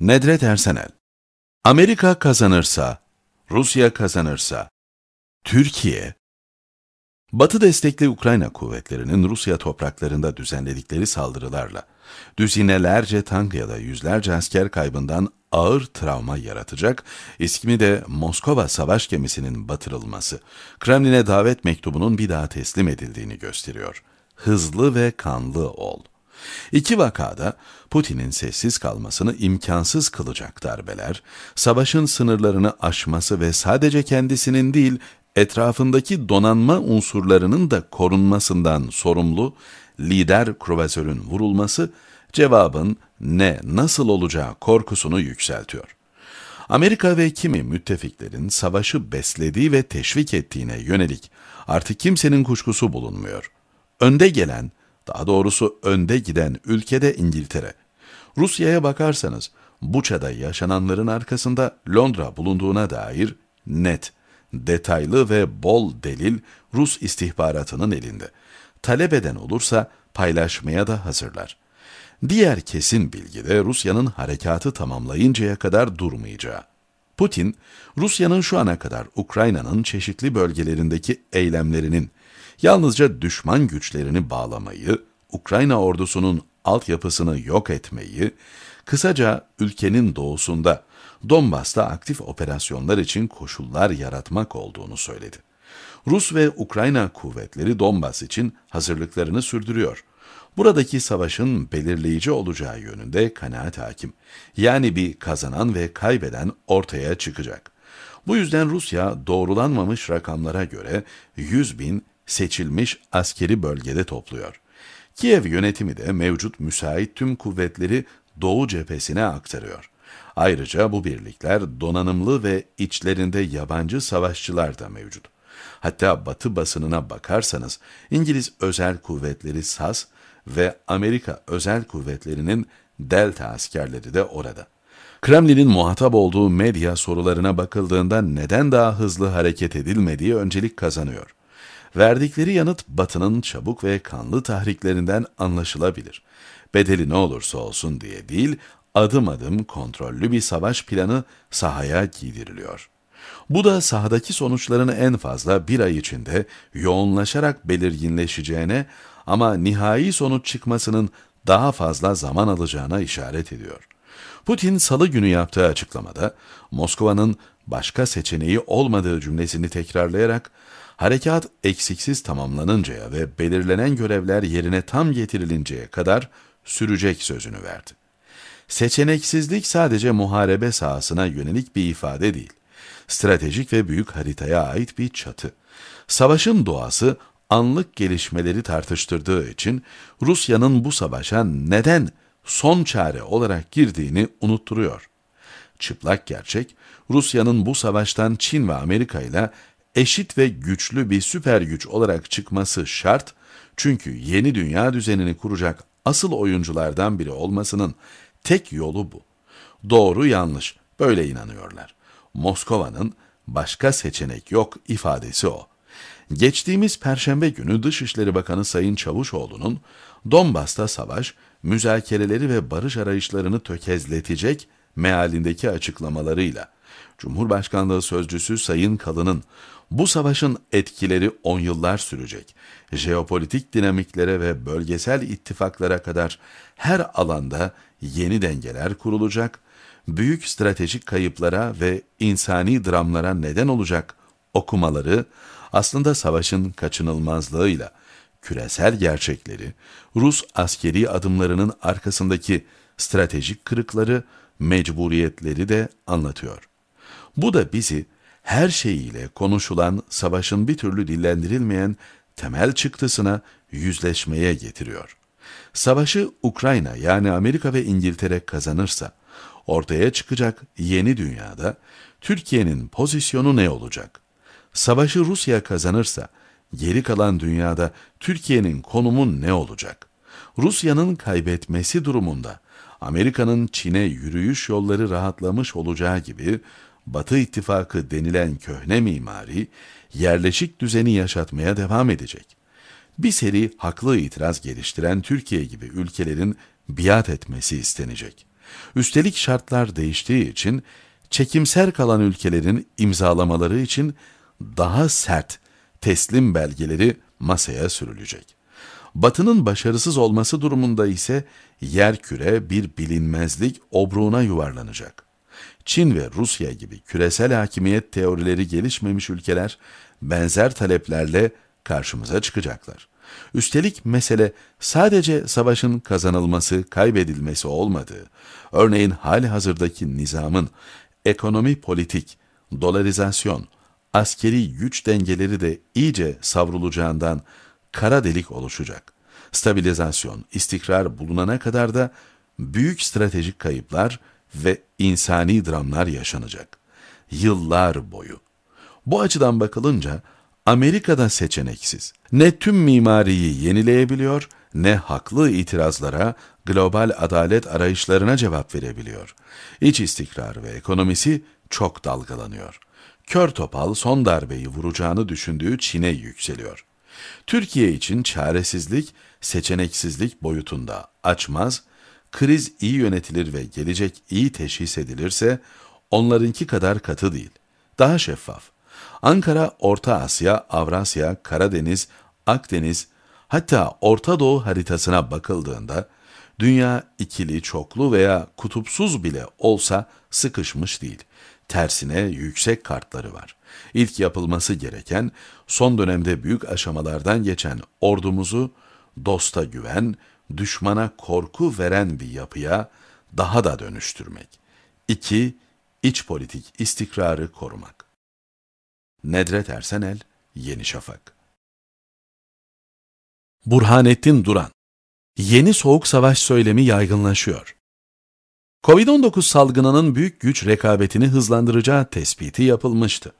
Nedret Ersenel Amerika kazanırsa, Rusya kazanırsa, Türkiye, Batı destekli Ukrayna kuvvetlerinin Rusya topraklarında düzenledikleri saldırılarla düzinelerce tank ya da yüzlerce asker kaybından ağır travma yaratacak, ismi de Moskova savaş gemisinin batırılması, Kremlin'e davet mektubunun bir daha teslim edildiğini gösteriyor. Hızlı ve kanlı ol.'' İki vakada Putin'in sessiz kalmasını imkansız kılacak darbeler, savaşın sınırlarını aşması ve sadece kendisinin değil etrafındaki donanma unsurlarının da korunmasından sorumlu lider kruvazörün vurulması cevabın ne nasıl olacağı korkusunu yükseltiyor. Amerika ve kimi müttefiklerin savaşı beslediği ve teşvik ettiğine yönelik artık kimsenin kuşkusu bulunmuyor. Önde gelen daha doğrusu önde giden ülkede İngiltere. Rusya'ya bakarsanız Buça'da yaşananların arkasında Londra bulunduğuna dair net, detaylı ve bol delil Rus istihbaratının elinde. Talep eden olursa paylaşmaya da hazırlar. Diğer kesin bilgi de Rusya'nın harekatı tamamlayıncaya kadar durmayacağı. Putin, Rusya'nın şu ana kadar Ukrayna'nın çeşitli bölgelerindeki eylemlerinin yalnızca düşman güçlerini bağlamayı, Ukrayna ordusunun altyapısını yok etmeyi, kısaca ülkenin doğusunda Donbas'ta aktif operasyonlar için koşullar yaratmak olduğunu söyledi. Rus ve Ukrayna kuvvetleri Donbas için hazırlıklarını sürdürüyor. Buradaki savaşın belirleyici olacağı yönünde kanaat hakim. Yani bir kazanan ve kaybeden ortaya çıkacak. Bu yüzden Rusya doğrulanmamış rakamlara göre 100 bin seçilmiş askeri bölgede topluyor. Kiev yönetimi de mevcut müsait tüm kuvvetleri Doğu cephesine aktarıyor. Ayrıca bu birlikler donanımlı ve içlerinde yabancı savaşçılar da mevcut. Hatta Batı basınına bakarsanız İngiliz özel kuvvetleri SAS ve Amerika özel kuvvetlerinin Delta askerleri de orada. Kremlin'in muhatap olduğu medya sorularına bakıldığında neden daha hızlı hareket edilmediği öncelik kazanıyor. Verdikleri yanıt Batı'nın çabuk ve kanlı tahriklerinden anlaşılabilir. Bedeli ne olursa olsun diye değil, adım adım kontrollü bir savaş planı sahaya giydiriliyor. Bu da sahadaki sonuçlarını en fazla bir ay içinde yoğunlaşarak belirginleşeceğine ama nihai sonuç çıkmasının daha fazla zaman alacağına işaret ediyor. Putin salı günü yaptığı açıklamada Moskova'nın başka seçeneği olmadığı cümlesini tekrarlayarak Harekat eksiksiz tamamlanıncaya ve belirlenen görevler yerine tam getirilinceye kadar sürecek sözünü verdi. Seçeneksizlik sadece muharebe sahasına yönelik bir ifade değil, stratejik ve büyük haritaya ait bir çatı. Savaşın doğası anlık gelişmeleri tartıştırdığı için Rusya'nın bu savaşa neden son çare olarak girdiğini unutturuyor. Çıplak gerçek, Rusya'nın bu savaştan Çin ve Amerika ile eşit ve güçlü bir süper güç olarak çıkması şart çünkü yeni dünya düzenini kuracak asıl oyunculardan biri olmasının tek yolu bu. Doğru yanlış, böyle inanıyorlar. Moskova'nın başka seçenek yok ifadesi o. Geçtiğimiz Perşembe günü Dışişleri Bakanı Sayın Çavuşoğlu'nun Donbas'ta savaş, müzakereleri ve barış arayışlarını tökezletecek mealindeki açıklamalarıyla Cumhurbaşkanlığı Sözcüsü Sayın Kalın'ın bu savaşın etkileri on yıllar sürecek, jeopolitik dinamiklere ve bölgesel ittifaklara kadar her alanda yeni dengeler kurulacak, büyük stratejik kayıplara ve insani dramlara neden olacak okumaları aslında savaşın kaçınılmazlığıyla küresel gerçekleri, Rus askeri adımlarının arkasındaki stratejik kırıkları, mecburiyetleri de anlatıyor. Bu da bizi her şeyiyle konuşulan savaşın bir türlü dillendirilmeyen temel çıktısına yüzleşmeye getiriyor. Savaşı Ukrayna yani Amerika ve İngiltere kazanırsa ortaya çıkacak yeni dünyada Türkiye'nin pozisyonu ne olacak? Savaşı Rusya kazanırsa geri kalan dünyada Türkiye'nin konumu ne olacak? Rusya'nın kaybetmesi durumunda Amerika'nın Çin'e yürüyüş yolları rahatlamış olacağı gibi Batı ittifakı denilen köhne mimari, yerleşik düzeni yaşatmaya devam edecek. Bir seri haklı itiraz geliştiren Türkiye gibi ülkelerin biat etmesi istenecek. Üstelik şartlar değiştiği için çekimser kalan ülkelerin imzalamaları için daha sert teslim belgeleri masaya sürülecek. Batı'nın başarısız olması durumunda ise yer küre bir bilinmezlik obruğuna yuvarlanacak. Çin ve Rusya gibi küresel hakimiyet teorileri gelişmemiş ülkeler benzer taleplerle karşımıza çıkacaklar. Üstelik mesele sadece savaşın kazanılması, kaybedilmesi olmadığı, örneğin hali hazırdaki nizamın ekonomi politik, dolarizasyon, askeri güç dengeleri de iyice savrulacağından kara delik oluşacak. Stabilizasyon, istikrar bulunana kadar da büyük stratejik kayıplar ve insani dramlar yaşanacak. Yıllar boyu. Bu açıdan bakılınca Amerika'da seçeneksiz. Ne tüm mimariyi yenileyebiliyor ne haklı itirazlara, global adalet arayışlarına cevap verebiliyor. İç istikrar ve ekonomisi çok dalgalanıyor. Kör topal son darbeyi vuracağını düşündüğü Çin'e yükseliyor. Türkiye için çaresizlik, seçeneksizlik boyutunda açmaz kriz iyi yönetilir ve gelecek iyi teşhis edilirse onlarınki kadar katı değil, daha şeffaf. Ankara, Orta Asya, Avrasya, Karadeniz, Akdeniz, hatta Orta Doğu haritasına bakıldığında dünya ikili, çoklu veya kutupsuz bile olsa sıkışmış değil. Tersine yüksek kartları var. İlk yapılması gereken son dönemde büyük aşamalardan geçen ordumuzu dosta güven, düşmana korku veren bir yapıya daha da dönüştürmek. 2. İç politik istikrarı korumak. Nedret Ersenel, Yeni Şafak Burhanettin Duran Yeni soğuk savaş söylemi yaygınlaşıyor. Covid-19 salgınının büyük güç rekabetini hızlandıracağı tespiti yapılmıştı.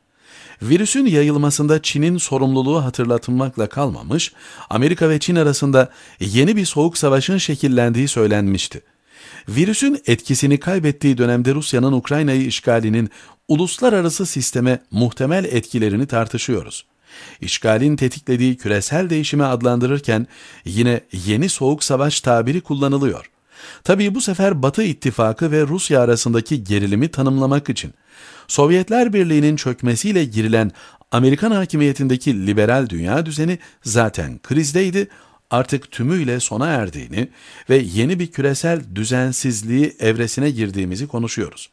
Virüsün yayılmasında Çin'in sorumluluğu hatırlatılmakla kalmamış, Amerika ve Çin arasında yeni bir soğuk savaşın şekillendiği söylenmişti. Virüsün etkisini kaybettiği dönemde Rusya'nın Ukrayna'yı işgalinin uluslararası sisteme muhtemel etkilerini tartışıyoruz. İşgalin tetiklediği küresel değişimi adlandırırken yine yeni soğuk savaş tabiri kullanılıyor. Tabii bu sefer Batı ittifakı ve Rusya arasındaki gerilimi tanımlamak için. Sovyetler Birliği'nin çökmesiyle girilen Amerikan hakimiyetindeki liberal dünya düzeni zaten krizdeydi, artık tümüyle sona erdiğini ve yeni bir küresel düzensizliği evresine girdiğimizi konuşuyoruz.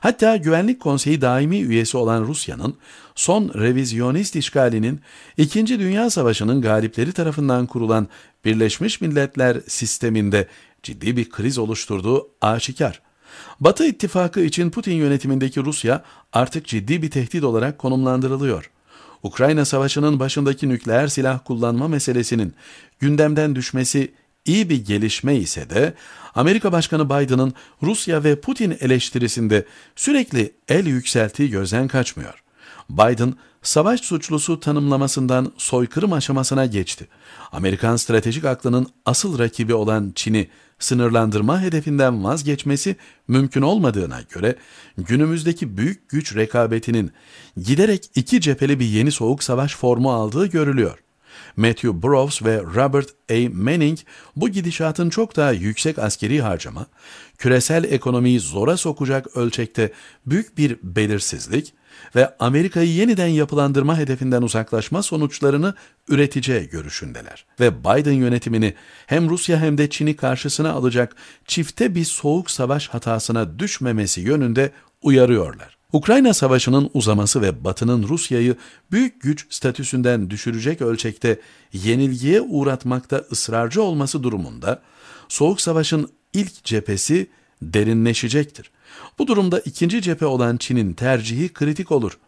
Hatta Güvenlik Konseyi daimi üyesi olan Rusya'nın son revizyonist işgalinin 2. Dünya Savaşı'nın galipleri tarafından kurulan Birleşmiş Milletler sisteminde ciddi bir kriz oluşturduğu aşikar. Batı ittifakı için Putin yönetimindeki Rusya artık ciddi bir tehdit olarak konumlandırılıyor. Ukrayna Savaşı'nın başındaki nükleer silah kullanma meselesinin gündemden düşmesi iyi bir gelişme ise de Amerika Başkanı Biden'ın Rusya ve Putin eleştirisinde sürekli el yükselttiği gözden kaçmıyor. Biden, savaş suçlusu tanımlamasından soykırım aşamasına geçti. Amerikan stratejik aklının asıl rakibi olan Çin'i sınırlandırma hedefinden vazgeçmesi mümkün olmadığına göre günümüzdeki büyük güç rekabetinin giderek iki cepheli bir yeni soğuk savaş formu aldığı görülüyor. Matthew Browse ve Robert A. Manning bu gidişatın çok daha yüksek askeri harcama, küresel ekonomiyi zora sokacak ölçekte büyük bir belirsizlik ve Amerika'yı yeniden yapılandırma hedefinden uzaklaşma sonuçlarını üreteceği görüşündeler. Ve Biden yönetimini hem Rusya hem de Çin'i karşısına alacak çifte bir soğuk savaş hatasına düşmemesi yönünde uyarıyorlar. Ukrayna Savaşı'nın uzaması ve Batı'nın Rusya'yı büyük güç statüsünden düşürecek ölçekte yenilgiye uğratmakta ısrarcı olması durumunda, Soğuk Savaş'ın ilk cephesi derinleşecektir. Bu durumda ikinci cephe olan Çin'in tercihi kritik olur.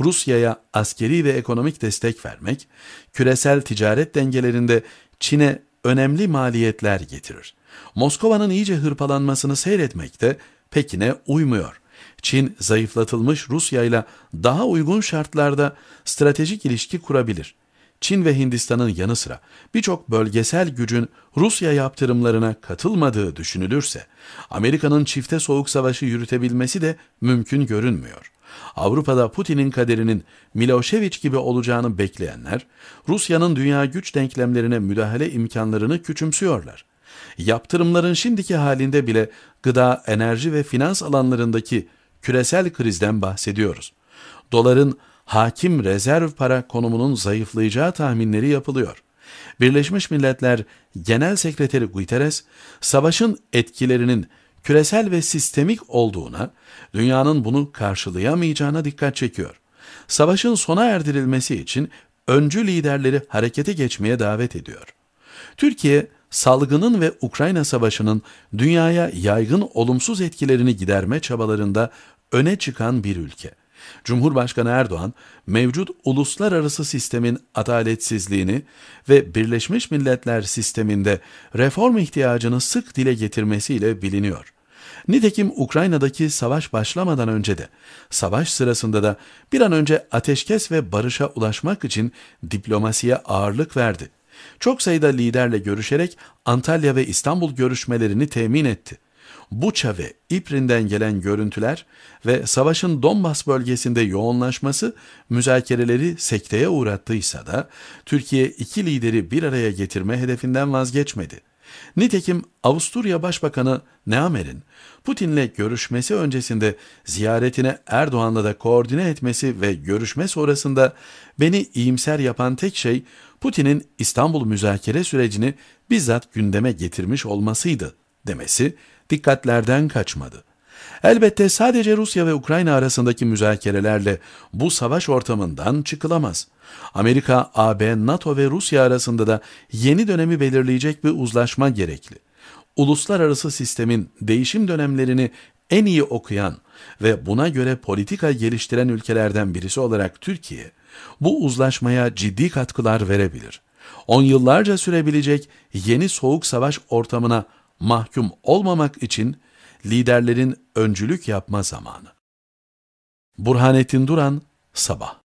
Rusya'ya askeri ve ekonomik destek vermek, küresel ticaret dengelerinde Çin'e önemli maliyetler getirir. Moskova'nın iyice hırpalanmasını seyretmek de Pekin'e uymuyor. Çin zayıflatılmış Rusya ile daha uygun şartlarda stratejik ilişki kurabilir. Çin ve Hindistan'ın yanı sıra birçok bölgesel gücün Rusya yaptırımlarına katılmadığı düşünülürse, Amerika'nın çifte soğuk savaşı yürütebilmesi de mümkün görünmüyor. Avrupa'da Putin'in kaderinin Milošević gibi olacağını bekleyenler, Rusya'nın dünya güç denklemlerine müdahale imkanlarını küçümsüyorlar. Yaptırımların şimdiki halinde bile gıda, enerji ve finans alanlarındaki küresel krizden bahsediyoruz. Doların hakim rezerv para konumunun zayıflayacağı tahminleri yapılıyor. Birleşmiş Milletler Genel Sekreteri Guterres, savaşın etkilerinin küresel ve sistemik olduğuna, dünyanın bunu karşılayamayacağına dikkat çekiyor. Savaşın sona erdirilmesi için öncü liderleri harekete geçmeye davet ediyor. Türkiye, salgının ve Ukrayna savaşının dünyaya yaygın olumsuz etkilerini giderme çabalarında öne çıkan bir ülke. Cumhurbaşkanı Erdoğan, mevcut uluslararası sistemin adaletsizliğini ve Birleşmiş Milletler sisteminde reform ihtiyacını sık dile getirmesiyle biliniyor. Nitekim Ukrayna'daki savaş başlamadan önce de, savaş sırasında da bir an önce ateşkes ve barışa ulaşmak için diplomasiye ağırlık verdi. Çok sayıda liderle görüşerek Antalya ve İstanbul görüşmelerini temin etti. Buça ve İprin'den gelen görüntüler ve savaşın Donbas bölgesinde yoğunlaşması müzakereleri sekteye uğrattıysa da Türkiye iki lideri bir araya getirme hedefinden vazgeçmedi. Nitekim Avusturya Başbakanı Neamer'in Putin'le görüşmesi öncesinde ziyaretine Erdoğan'la da koordine etmesi ve görüşme sonrasında beni iyimser yapan tek şey Putin'in İstanbul müzakere sürecini bizzat gündeme getirmiş olmasıydı demesi dikkatlerden kaçmadı. Elbette sadece Rusya ve Ukrayna arasındaki müzakerelerle bu savaş ortamından çıkılamaz. Amerika, AB, NATO ve Rusya arasında da yeni dönemi belirleyecek bir uzlaşma gerekli. Uluslararası sistemin değişim dönemlerini en iyi okuyan ve buna göre politika geliştiren ülkelerden birisi olarak Türkiye, bu uzlaşmaya ciddi katkılar verebilir. On yıllarca sürebilecek yeni soğuk savaş ortamına mahkum olmamak için liderlerin öncülük yapma zamanı. Burhanettin Duran, Sabah